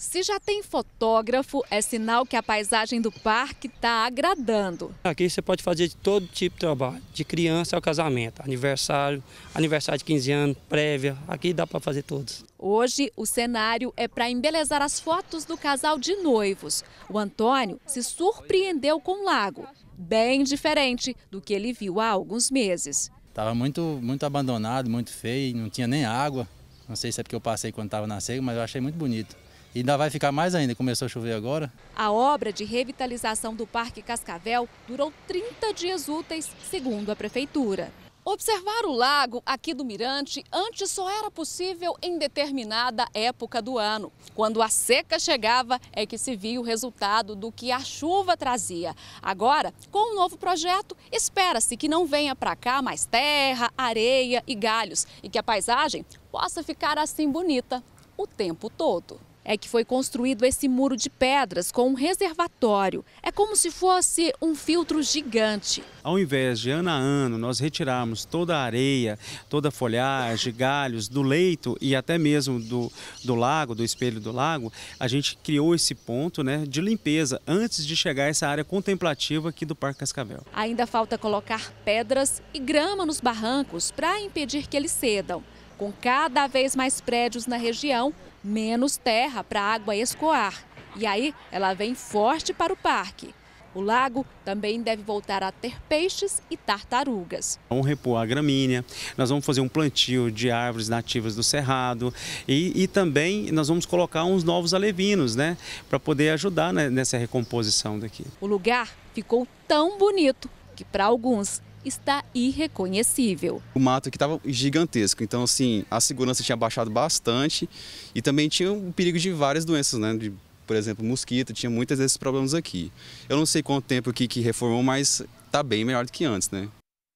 Se já tem fotógrafo, é sinal que a paisagem do parque está agradando. Aqui você pode fazer de todo tipo de trabalho, de criança ao casamento, aniversário, aniversário de 15 anos, prévia, aqui dá para fazer todos. Hoje, o cenário é para embelezar as fotos do casal de noivos. O Antônio se surpreendeu com o lago, bem diferente do que ele viu há alguns meses. Estava muito, muito abandonado, muito feio, não tinha nem água. Não sei se é porque eu passei quando estava na seca, mas eu achei muito bonito. E ainda vai ficar mais ainda, começou a chover agora. A obra de revitalização do Parque Cascavel durou 30 dias úteis, segundo a Prefeitura. Observar o lago aqui do Mirante antes só era possível em determinada época do ano. Quando a seca chegava é que se via o resultado do que a chuva trazia. Agora, com o um novo projeto, espera-se que não venha para cá mais terra, areia e galhos e que a paisagem possa ficar assim bonita o tempo todo é que foi construído esse muro de pedras com um reservatório. É como se fosse um filtro gigante. Ao invés de ano a ano nós retirarmos toda a areia, toda a folhagem, galhos do leito e até mesmo do, do lago, do espelho do lago, a gente criou esse ponto né, de limpeza antes de chegar a essa área contemplativa aqui do Parque Cascavel. Ainda falta colocar pedras e grama nos barrancos para impedir que eles cedam. Com cada vez mais prédios na região, menos terra para a água escoar. E aí ela vem forte para o parque. O lago também deve voltar a ter peixes e tartarugas. Vamos repor a gramínea, nós vamos fazer um plantio de árvores nativas do Cerrado e, e também nós vamos colocar uns novos alevinos, né? Para poder ajudar né, nessa recomposição daqui. O lugar ficou tão bonito que para alguns está irreconhecível. O mato que estava gigantesco, então assim, a segurança tinha baixado bastante e também tinha o perigo de várias doenças, né? De, por exemplo, mosquito, tinha muitos desses problemas aqui. Eu não sei quanto tempo aqui que reformou, mas está bem melhor do que antes, né?